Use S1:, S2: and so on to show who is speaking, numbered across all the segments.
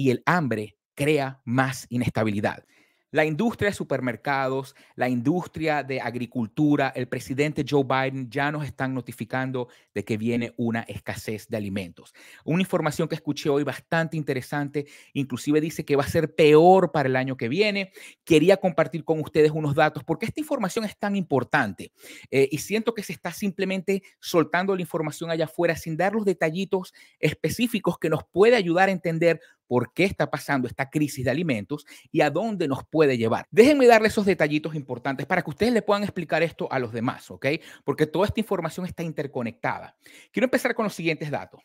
S1: y el hambre crea más inestabilidad. La industria de supermercados, la industria de agricultura, el presidente Joe Biden ya nos están notificando de que viene una escasez de alimentos. Una información que escuché hoy bastante interesante, inclusive dice que va a ser peor para el año que viene. Quería compartir con ustedes unos datos porque esta información es tan importante eh, y siento que se está simplemente soltando la información allá afuera sin dar los detallitos específicos que nos puede ayudar a entender por qué está pasando esta crisis de alimentos y a dónde nos puede llevar. Déjenme darle esos detallitos importantes para que ustedes le puedan explicar esto a los demás, ¿ok? Porque toda esta información está interconectada. Quiero empezar con los siguientes datos.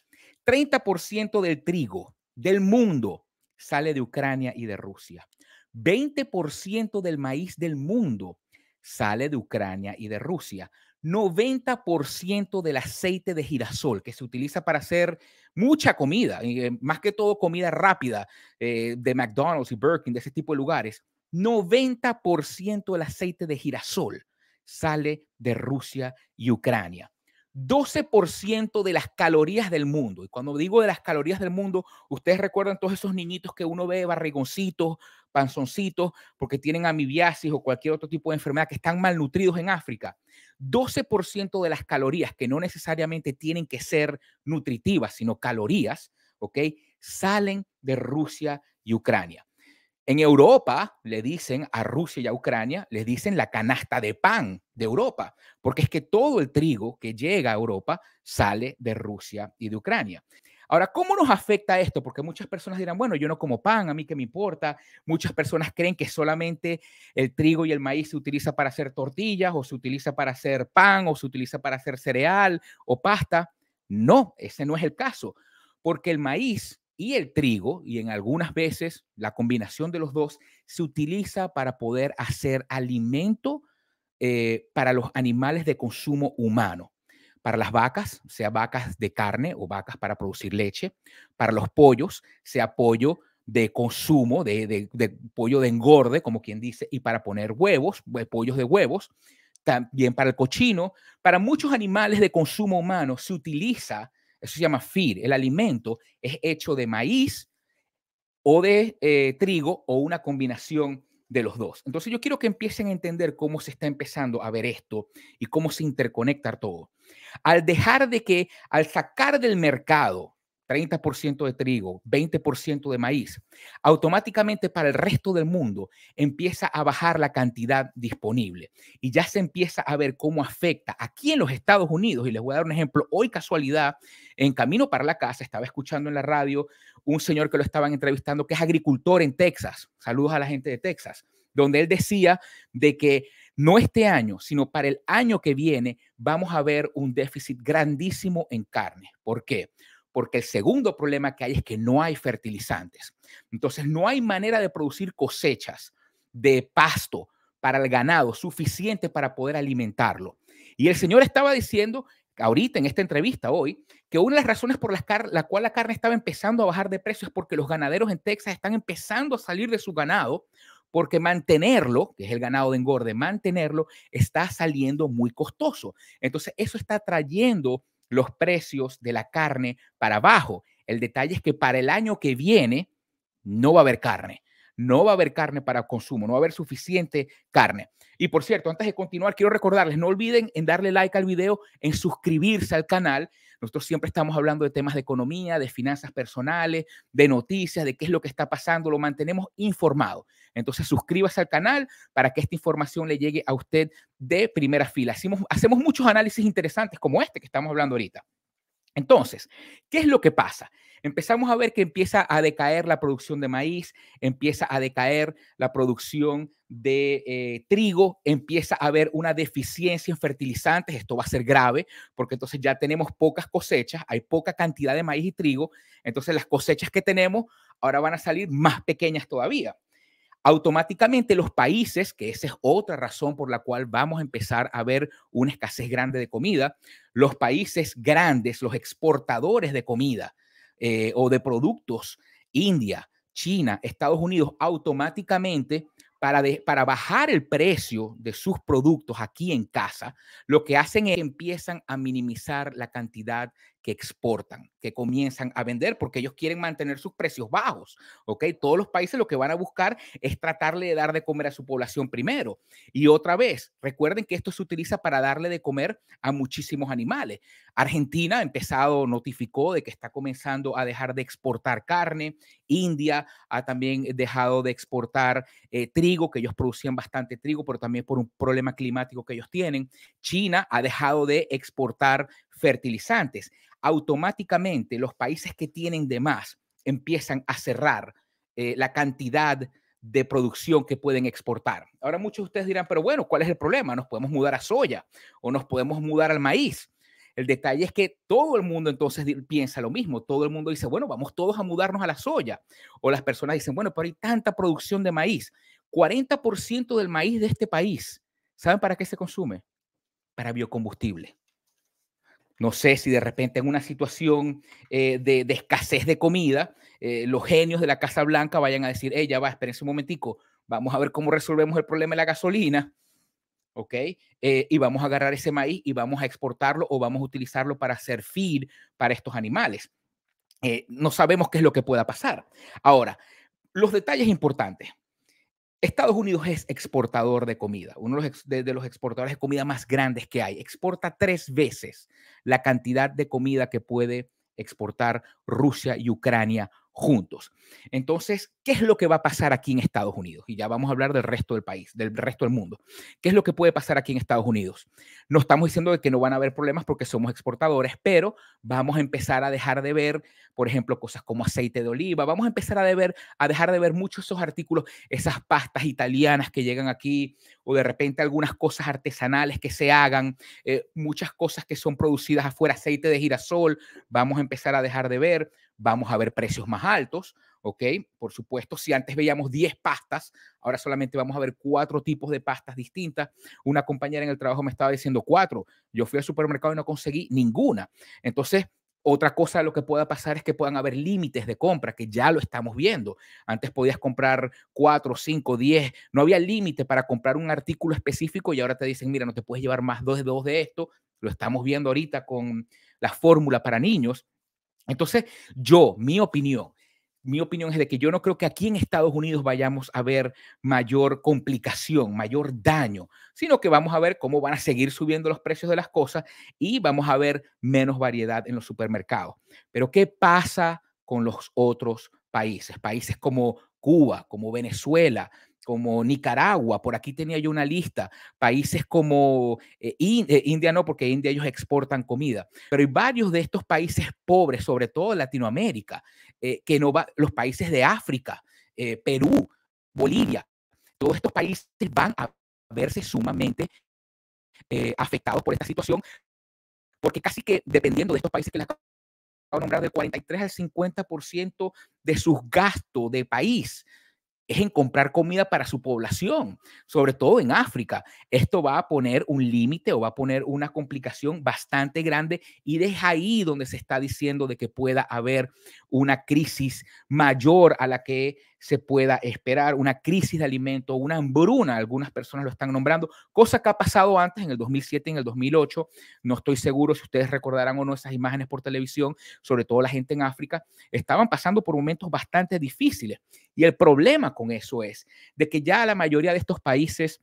S1: 30% del trigo del mundo sale de Ucrania y de Rusia. 20% del maíz del mundo sale de Ucrania y de Rusia. 90% del aceite de girasol que se utiliza para hacer mucha comida, eh, más que todo comida rápida eh, de McDonald's y Birkin, de ese tipo de lugares, 90% del aceite de girasol sale de Rusia y Ucrania. 12% de las calorías del mundo. Y cuando digo de las calorías del mundo, ustedes recuerdan todos esos niñitos que uno ve barrigoncitos, panzoncitos, porque tienen amibiasis o cualquier otro tipo de enfermedad que están malnutridos en África. 12% de las calorías que no necesariamente tienen que ser nutritivas, sino calorías, ¿ok? Salen de Rusia y Ucrania. En Europa le dicen a Rusia y a Ucrania, le dicen la canasta de pan de Europa, porque es que todo el trigo que llega a Europa sale de Rusia y de Ucrania. Ahora, ¿cómo nos afecta esto? Porque muchas personas dirán, bueno, yo no como pan, a mí qué me importa. Muchas personas creen que solamente el trigo y el maíz se utiliza para hacer tortillas o se utiliza para hacer pan o se utiliza para hacer cereal o pasta. No, ese no es el caso, porque el maíz y el trigo, y en algunas veces la combinación de los dos, se utiliza para poder hacer alimento eh, para los animales de consumo humano. Para las vacas, sea vacas de carne o vacas para producir leche. Para los pollos, sea pollo de consumo, de pollo de engorde, como quien dice, y para poner huevos, pollos de huevos. También para el cochino, para muchos animales de consumo humano se utiliza eso se llama feed. El alimento es hecho de maíz o de eh, trigo o una combinación de los dos. Entonces yo quiero que empiecen a entender cómo se está empezando a ver esto y cómo se interconecta todo. Al dejar de que, al sacar del mercado 30% de trigo, 20% de maíz, automáticamente para el resto del mundo empieza a bajar la cantidad disponible y ya se empieza a ver cómo afecta aquí en los Estados Unidos. Y les voy a dar un ejemplo. Hoy casualidad, en camino para la casa, estaba escuchando en la radio un señor que lo estaban entrevistando, que es agricultor en Texas. Saludos a la gente de Texas, donde él decía de que no este año, sino para el año que viene, vamos a ver un déficit grandísimo en carne. ¿Por qué? porque el segundo problema que hay es que no hay fertilizantes. Entonces, no hay manera de producir cosechas de pasto para el ganado suficiente para poder alimentarlo. Y el Señor estaba diciendo ahorita en esta entrevista hoy, que una de las razones por las la cual la carne estaba empezando a bajar de precio es porque los ganaderos en Texas están empezando a salir de su ganado porque mantenerlo, que es el ganado de engorde, mantenerlo está saliendo muy costoso. Entonces, eso está trayendo los precios de la carne para abajo. El detalle es que para el año que viene no va a haber carne. No va a haber carne para consumo, no va a haber suficiente carne. Y por cierto, antes de continuar, quiero recordarles, no olviden en darle like al video, en suscribirse al canal nosotros siempre estamos hablando de temas de economía, de finanzas personales, de noticias, de qué es lo que está pasando, lo mantenemos informado. Entonces suscríbase al canal para que esta información le llegue a usted de primera fila. Hacemos, hacemos muchos análisis interesantes como este que estamos hablando ahorita. Entonces, ¿qué es lo que pasa? Empezamos a ver que empieza a decaer la producción de maíz, empieza a decaer la producción de eh, trigo, empieza a haber una deficiencia en fertilizantes, esto va a ser grave, porque entonces ya tenemos pocas cosechas, hay poca cantidad de maíz y trigo, entonces las cosechas que tenemos ahora van a salir más pequeñas todavía automáticamente los países, que esa es otra razón por la cual vamos a empezar a ver una escasez grande de comida, los países grandes, los exportadores de comida eh, o de productos, India, China, Estados Unidos, automáticamente para, para, bajar el precio de sus productos aquí en casa, lo que hacen es empiezan a minimizar la cantidad que exportan, que comienzan a vender porque ellos quieren mantener sus precios bajos, ¿ok? Todos los países lo que van a buscar es tratarle de dar de comer a su población primero. Y otra vez, recuerden que esto se utiliza para darle de comer a muchísimos animales. Argentina ha empezado, notificó de que está comenzando a dejar de exportar carne, India ha también dejado de exportar eh, trigo, que ellos producían bastante trigo, pero también por un problema climático que ellos tienen. China ha dejado de exportar fertilizantes, automáticamente los países que tienen de más empiezan a cerrar eh, la cantidad de producción que pueden exportar. Ahora muchos de ustedes dirán, pero bueno, ¿cuál es el problema? Nos podemos mudar a soya o nos podemos mudar al maíz. El detalle es que todo el mundo entonces piensa lo mismo. Todo el mundo dice, bueno, vamos todos a mudarnos a la soya. O las personas dicen, bueno, pero hay tanta producción de maíz. 40% del maíz de este país, ¿saben para qué se consume? Para biocombustible. No sé si de repente en una situación eh, de, escasez de comida, eh, los genios de la Casa Blanca vayan a decir, ella ya va, espérense un momentico, vamos a ver cómo resolvemos el problema de la gasolina, ¿ok? Eh, y vamos a agarrar ese maíz y vamos a exportarlo o vamos a utilizarlo para hacer feed para estos animales. no sabemos qué es lo que pueda pasar. Ahora, los detalles importantes. Estados Unidos es exportador de comida, uno de los, exportadores de comida más grandes que hay. Exporta tres veces la cantidad de comida que puede exportar Rusia y Ucrania juntos. Entonces, ¿Qué es lo que va a pasar aquí en Estados Unidos? Y ya vamos a hablar del resto del país, del resto del mundo. ¿Qué es lo que puede pasar aquí en Estados Unidos? No estamos diciendo de que no van a haber problemas porque somos exportadores, pero vamos a empezar a dejar de ver, por ejemplo, cosas como aceite de oliva, vamos a empezar a, deber, a dejar de ver muchos esos artículos, esas pastas italianas que llegan aquí, o de repente algunas cosas artesanales que se hagan, eh, muchas cosas que son producidas afuera, aceite de girasol, vamos a empezar a dejar de ver, vamos a ver precios más altos ¿ok? Por supuesto, si antes veíamos 10 pastas, ahora solamente vamos a ver cuatro tipos de pastas distintas. Una compañera en el trabajo me estaba diciendo cuatro. Yo fui al supermercado y no conseguí ninguna. Entonces, otra cosa lo que pueda pasar es que puedan haber límites de compra, que ya lo estamos viendo. Antes podías comprar cuatro, 5, 10, no había límite para comprar un artículo específico y ahora te dicen, mira, no te puedes llevar más dos de dos de esto. Lo estamos viendo ahorita con la fórmula para niños. Entonces, yo, mi opinión, mi opinión es de que yo no creo que aquí en Estados Unidos vayamos a ver mayor complicación, mayor daño, sino que vamos a ver cómo van a seguir subiendo los precios de las cosas y vamos a ver menos variedad en los supermercados. Pero ¿qué pasa con los otros países? Países como Cuba, como Venezuela, como Nicaragua, por aquí tenía yo una lista, países como eh, eh, India, no, porque India ellos exportan comida, pero hay varios de estos países pobres, sobre todo Latinoamérica, eh, que no va, los países de África, eh, Perú, Bolivia, todos estos países van a verse sumamente eh, afectados por esta situación, porque casi que dependiendo de estos países que les acabo de nombrar, 43 al 50% de sus gastos de país es en comprar comida para su población, sobre todo en África. Esto va a poner un límite o va a poner una complicación bastante grande y es ahí donde se está diciendo de que pueda haber una crisis mayor a la que se pueda esperar, una crisis de alimento, una hambruna, algunas personas lo están nombrando, cosa que ha pasado antes en el 2007, en el 2008, no estoy seguro si ustedes recordarán o no esas imágenes por televisión, sobre todo la gente en África, estaban pasando por momentos bastante difíciles. Y el problema con eso es de que ya la mayoría de estos países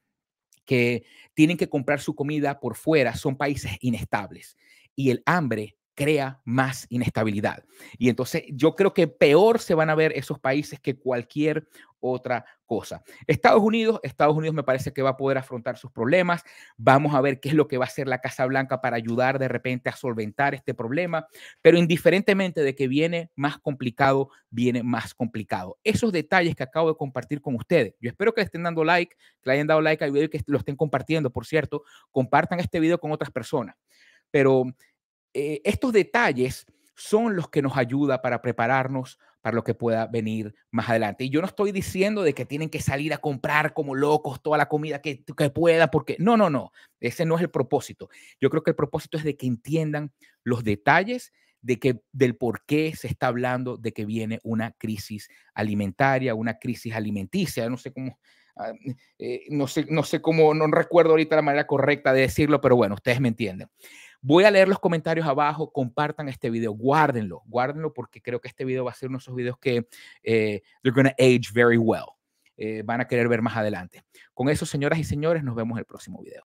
S1: que tienen que comprar su comida por fuera son países inestables y el hambre crea más inestabilidad. Y entonces yo creo que peor se van a ver esos países que cualquier otra cosa. Estados Unidos, Estados Unidos me parece que va a poder afrontar sus problemas. Vamos a ver qué es lo que va a hacer la Casa Blanca para ayudar de repente a solventar este problema. Pero indiferentemente de que viene más complicado, viene más complicado. Esos detalles que acabo de compartir con ustedes, yo espero que estén dando like, que le hayan dado like al video y que lo estén compartiendo, por cierto. Compartan este video con otras personas. Pero eh, estos detalles son los que nos ayuda para prepararnos para lo que pueda venir más adelante. Y yo no estoy diciendo de que tienen que salir a comprar como locos toda la comida que, que pueda, porque no, no, no, ese no es el propósito. Yo creo que el propósito es de que entiendan los detalles de que del por qué se está hablando de que viene una crisis alimentaria, una crisis alimenticia, no sé cómo ah, eh, no sé no sé cómo no recuerdo ahorita la manera correcta de decirlo, pero bueno, ustedes me entienden. Voy a leer los comentarios abajo, compartan este video, guárdenlo, guárdenlo porque creo que este video va a ser uno de esos videos que eh, they're going age very well. Eh, van a querer ver más adelante. Con eso, señoras y señores, nos vemos en el próximo video.